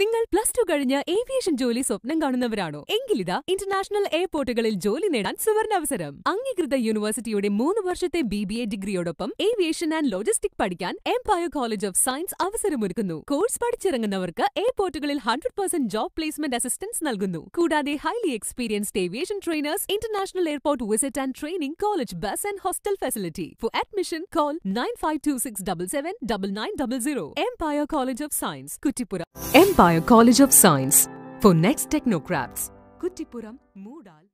നിങ്ങൾ plus two കഴിഞ്ഞ് aviation ജോലി സ്വപ്നം കാണുന്നവരാണോ എങ്കിലിതാ ഇന്റർനാഷണൽ എയർപോർട്ടുകളിൽ ജോലി നേടാൻ സുവർണ അവസരം അംഗീകൃത യൂണിവേഴ്സിറ്റിയുടെ മൂന്ന് വർഷത്തെ ബി ബി എ ഡിഗ്രിയോടൊപ്പം ഏവിയേഷൻ ആൻഡ് ലോജിസ്റ്റിക് പഠിക്കാൻ എംപയർ കോളേജ് ഓഫ് സയൻസ് അവസരമൊരുക്കുന്നു കോഴ്സ് പഠിച്ചിറങ്ങുന്നവർക്ക് എയർപോർട്ടുകളിൽ hundred percent job placement assistance നൽകുന്നു കൂടാതെ highly experienced aviation trainers international airport visit and training college bus and hostel facility for admission call nine five two six double seven double nine double zero Empire College of Science Kuttippuram Empire a College of Science. For next Technocrats, Kuttipuram, Moodal,